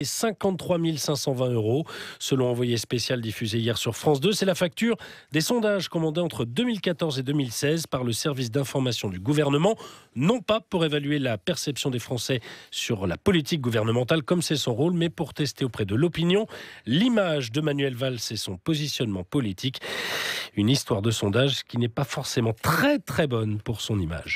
et 53 520 euros. Selon Envoyé spécial diffusé hier sur France 2, c'est la facture des sondages commandés entre 2014 et 2016 par le service d'information du gouvernement, non pas pour évaluer la perception des Français sur la politique gouvernementale comme c'est son rôle, mais pour tester auprès de l'opinion l'image de Manuel Valls et son positionnement politique. Une histoire de sondage qui n'est pas forcément très très bonne pour son image.